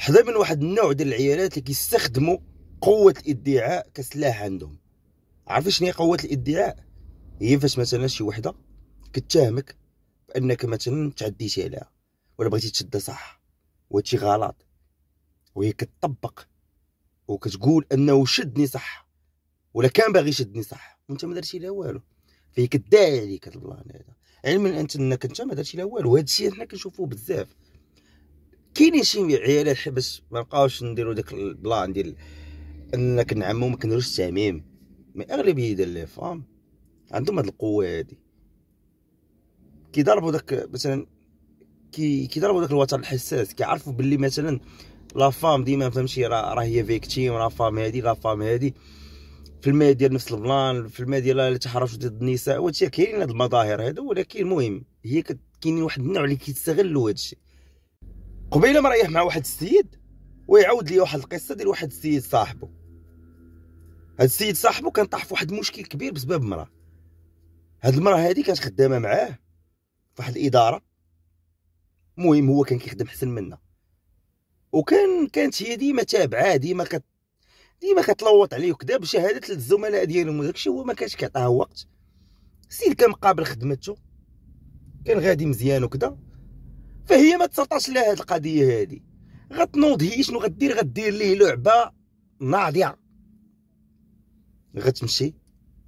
حدا من واحد النوع ديال العيالات اللي كيستخدموا قوه الادعاء كسلاح عندهم عرفتي شنو هي قوه الادعاء هي فاش مثلا شي وحده كتهمك بانك مثلا تعديتي عليها ولا بغيتي تشدها صح وهادشي غلط وهي كتطبق وكتقول انه شدني صح ولا كان باغي يشدني صح وانت ما درتي لها والو فهي كدعي عليك هاد البلان هذا علما انت انك انت ما درتي لها والو وهادشي حنا كنشوفوه بزاف كاينين شي عيالات الحبس ما بقاوش نديرو داك البلان ديال انك نعمو ما كنديروش التعميم مي اغلبيه ديال لي فام عندهم هاد القوه هادي كيضربوا داك مثلا كي كيضربوا داك الوتر الحساس كيعرفوا باللي مثلا لا فام ديما فهمتي راه راه هي فيكتيم راه فام هادي لا فام هادي في الماء ديال نفس البلان في الماء ديال التحرش ضد النساء وهادشي كاينين هاد المظاهر هادو ولكن المهم هي كاينين واحد النوع اللي كيستغلوا هادشي قبيله مريح مع واحد السيد ويعاود لي واحد القصه ديال واحد السيد صاحبه هاد السيد صاحبه كان طاح في واحد المشكل كبير بسبب مراه هاد المراه هادي كانت خدامه معاه فواحد الاداره المهم هو كان كيخدم حسن منها وكان كانت هي ديما تابعاه ديما كت ديما كتلوط عليه وكذا بشهاده الزملاء ديالهم وداكشي هو ما كانش كيعطيها وقت السيد كان مقابل خدمته كان غادي مزيان وكذا فهي ما تسرطاش لها هاد القضيه هادي غتنوض هي شنو غدير غدير ليه لعبه ناضيه غتمشي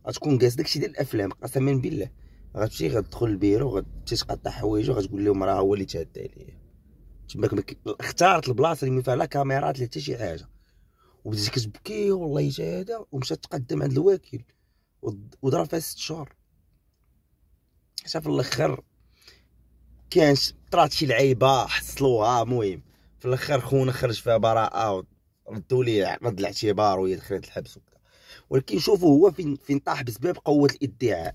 غتكون جالس داكشي ديال الافلام قسما بالله غتمشي غتدخل البيرو غتمشي تقطع حوايجو غتقول لهم راه هو اللي تهدى عليا تماك اختارت البلاصه اللي ما فيها لا كاميرات لا حتى شي حاجه وبديت كتبكي والله جا هذا ومشات تقدم عند الوكيل وضرب فيها ست شهور حتى في الاخر كانش طرات شي لعيبه حصلوها المهم في الاخر خونا خرج فيها براءه ردوا ليه رد الاعتبار وهي دخلت الحبس ولكن شوفوا هو فين فين طاح بسبب قوه الادعاء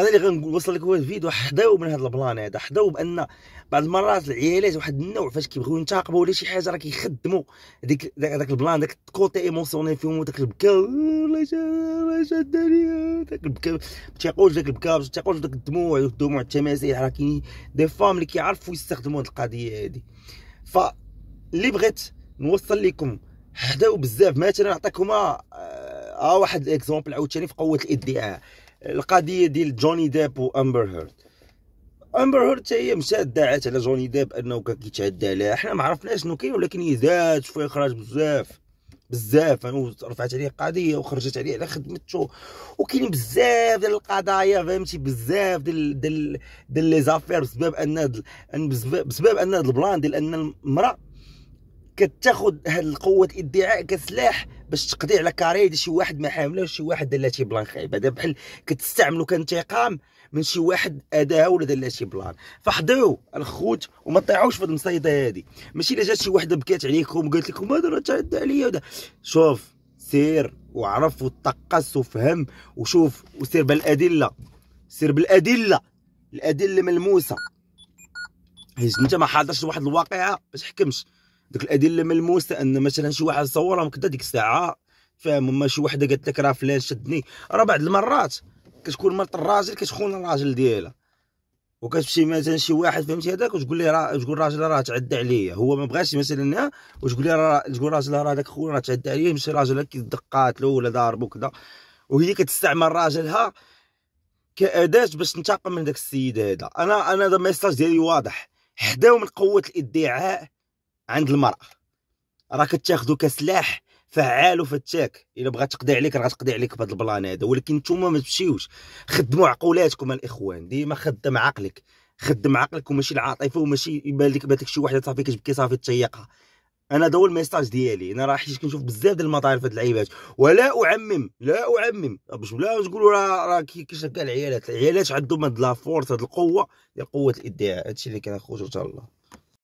انا اللي غنوصل لك هو الفيديو حداو من هاد البلان هذا حداو بان بعض المرات العيالات واحد النوع فاش كيبغيو ينتقبوا ولا شي حاجه راه كيخدموا ديك داك البلان داك الكوتي ايموسيونيل فيهم وداك البكا راه شادني داك البكاء ما تيقولش داك البكا ما تيقولش داك الدموع الدموع التماسيح راه كاين دي فام اللي كيعرفوا يستخدموا هاد القضيه هادي ف اللي بغيت نوصل لكم حداو بزاف مثلا نعطيكم اه, آه، واحد اكزومبل عاوتاني في قوه الادعاء القضيه ديال جوني ديب وامبر هيرد امبر هيرد حتى هي مشات دعات على جوني ديب انه كان كيتعدى عليها حنا ما عرفناش شنو كاين ولكن هي شويه خرج بزاف بزاف انا رفعت عليه قضيه وخرجت عليه على خدمته وكاين بزاف ديال القضايا فهمتي بزاف ديال ديال ديال لي زافير بسبب ان بسبب ان هذا البلان ديال ان المراه كتاخذ هاد القوه الادعاء كسلاح باش تقضي على كاري ديال شي واحد ما حامله شي واحد دار شي بلان خايب هذا بحال كتستعملو كانتقام من شي واحد اداها ولا دار شي بلان فحضروا الخوت وما طيعوش في المصيده هذه ماشي الا جات شي وحده بكات عليكم وقالت لكم هذا راه تعدى عليا ودا شوف سير وعرف وتقص وفهم وشوف وسير بالادله سير بالادله الادله ملموسه هز انت ما حاضرش لواحد الواقعه ما تحكمش دوك الادله ملموسه ان مثلا شي واحد صورهم كدا ديك الساعه فاهم ما شي وحده قالت لك راه فلان شدني راه بعض المرات كتكون مرت الراجل كتخون الراجل ديالها وكتمشي مثلا شي واحد فهمتي هذاك وتقول ليه راه تقول راجلها راه تعدى عليا هو ما بغاش مثلا وتقول ليه راه تقول راجلها راه هذاك خونا راه تعدى عليا يمشي راجلها دقات له ولا ضاربو كذا وهي كتستعمل راجلها كاداه باش تنتقم من داك السيد هذا انا انا هذا الميساج ديالي واضح حداو من قوه الادعاء عند المراه راك تاخذو كسلاح فعال وفتاك الا بغات تقضي عليك راه تقضي عليك بهذا البلان هذا ولكن نتوما ما تمشيوش خدموا عقولاتكم الاخوان ديما خدم عقلك خدم عقلك وماشي العاطفه وماشي يبان لك بالك شي واحده صافي كتبكي صافي تشيقها انا هذا هو الميساج ديالي انا راه حيت كنشوف بزاف ديال المطاير في هاد اللعيبات ولا اعمم لا اعمم باش بلا تقولوا راه راه كيشرب كاع العيالات العيالات عندهم هاد لا فورس هاد القوه ديال قوه الادعاء هادشي اللي كان ان شاء الله